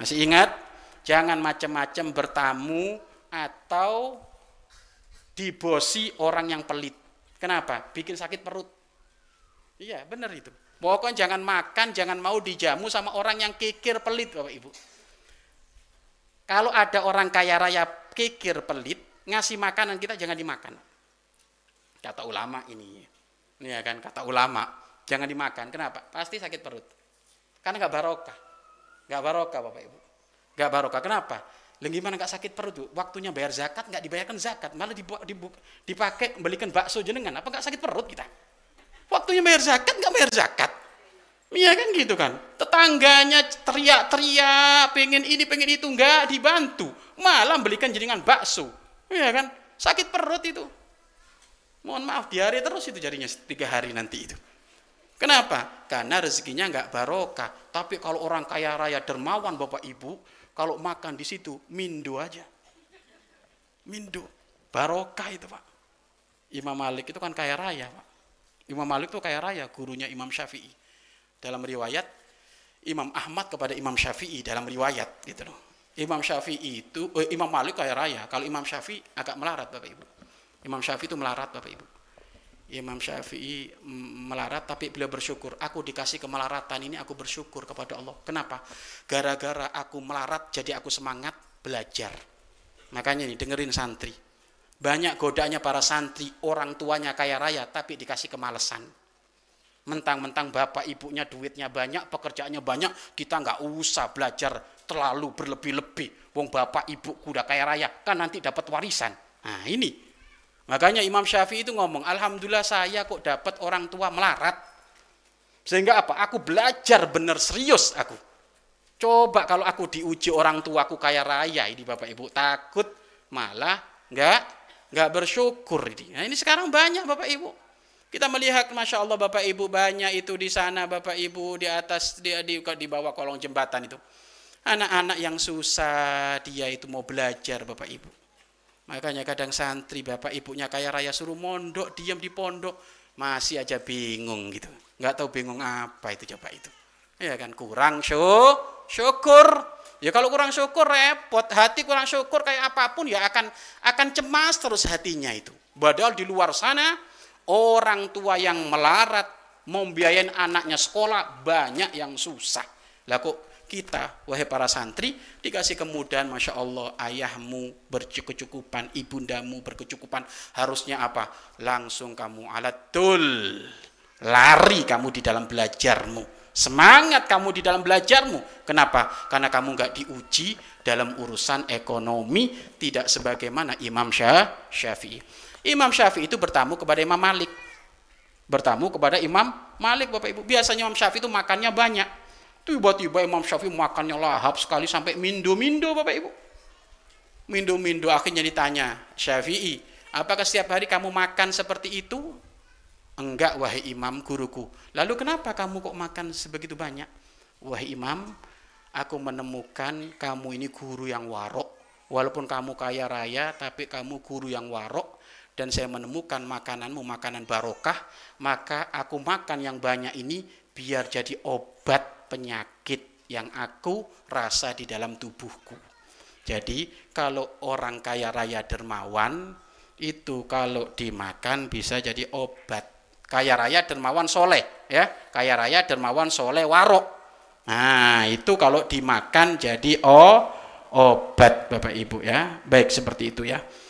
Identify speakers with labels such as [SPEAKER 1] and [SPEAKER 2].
[SPEAKER 1] Masih ingat? Jangan macam-macam bertamu atau dibosi orang yang pelit. Kenapa? Bikin sakit perut. Iya, benar itu. Pokoknya jangan makan, jangan mau dijamu sama orang yang kikir pelit, Bapak Ibu. Kalau ada orang kaya raya kikir pelit, ngasih makanan kita jangan dimakan. Kata ulama ini. Ini ya kan, kata ulama. Jangan dimakan. Kenapa? Pasti sakit perut. Karena nggak barokah. Gak barokah Bapak Ibu. Gak barokah. Kenapa? Lalu gimana gak sakit perut tuh? Waktunya bayar zakat, gak dibayarkan zakat. Malah dibuat, dipakai belikan bakso jenengan. Apa gak sakit perut kita? Waktunya bayar zakat, gak bayar zakat. Iya kan gitu kan. Tetangganya teriak-teriak, pengen ini, pengen itu. Gak dibantu. Malah belikan jenengan bakso. Iya kan? Sakit perut itu. Mohon maaf, diare terus itu jarinya tiga hari nanti itu. Kenapa? Karena rezekinya nggak barokah. Tapi kalau orang kaya raya dermawan Bapak Ibu, kalau makan di situ mindu aja. mindu. Barokah itu Pak. Imam Malik itu kan kaya raya Pak. Imam Malik itu kaya raya, gurunya Imam Syafi'i. Dalam riwayat, Imam Ahmad kepada Imam Syafi'i dalam riwayat gitu loh. Imam Syafi'i itu, eh, Imam Malik kaya raya. Kalau Imam Syafi'i agak melarat Bapak Ibu. Imam Syafi'i itu melarat Bapak Ibu Imam Syafi'i melarat tapi beliau bersyukur. Aku dikasih kemelaratan ini aku bersyukur kepada Allah. Kenapa? Gara-gara aku melarat jadi aku semangat belajar. Makanya nih dengerin santri. Banyak godaannya para santri, orang tuanya kaya raya tapi dikasih kemalasan. Mentang-mentang bapak ibunya duitnya banyak, pekerjaannya banyak, kita nggak usah belajar terlalu berlebih-lebih. Wong bapak ibu kuda kaya raya kan nanti dapat warisan. Nah ini Makanya Imam Syafi'i itu ngomong, Alhamdulillah saya kok dapat orang tua melarat. Sehingga apa? Aku belajar benar serius aku. Coba kalau aku diuji orang tua aku kaya raya ini Bapak Ibu takut malah nggak nggak bersyukur ini. Nah, ini sekarang banyak Bapak Ibu. Kita melihat Masya Allah Bapak Ibu banyak itu di sana Bapak Ibu di atas di, di, di bawah kolong jembatan itu. Anak-anak yang susah dia itu mau belajar Bapak Ibu. Makanya kadang santri bapak ibunya kaya raya suruh mondok, diam di pondok, masih aja bingung gitu. Nggak tahu bingung apa itu coba itu. Ya kan kurang syukur, syukur. Ya kalau kurang syukur repot, hati kurang syukur kayak apapun ya akan akan cemas terus hatinya itu. Padahal di luar sana orang tua yang melarat membiayain anaknya sekolah banyak yang susah. Lah kok kita, wahai para santri, dikasih kemudahan, masya Allah, ayahmu berkecukupan, ibundamu berkecukupan, harusnya apa? Langsung kamu alat alatul, lari kamu di dalam belajarmu, semangat kamu di dalam belajarmu. Kenapa? Karena kamu nggak diuji dalam urusan ekonomi, tidak sebagaimana Imam Syafi'i. Imam Syafi'i itu bertamu kepada Imam Malik, bertamu kepada Imam Malik, Bapak Ibu. Biasanya Imam Syafi'i itu makannya banyak, Tiba-tiba Imam Syafi'i makannya lahap sekali sampai mindo-mindo Bapak Ibu. Mindo-mindo akhirnya ditanya, Syafi'i, apakah setiap hari kamu makan seperti itu? Enggak, wahai imam guruku. Lalu kenapa kamu kok makan sebegitu banyak? Wahai imam, aku menemukan kamu ini guru yang warok. Walaupun kamu kaya raya, tapi kamu guru yang warok. Dan saya menemukan makananmu makanan barokah. Maka aku makan yang banyak ini biar jadi obat penyakit yang aku rasa di dalam tubuhku. Jadi kalau orang kaya raya dermawan itu kalau dimakan bisa jadi obat. Kaya raya dermawan soleh ya, kaya raya dermawan soleh warok. Nah itu kalau dimakan jadi oh obat Bapak Ibu ya. Baik seperti itu ya.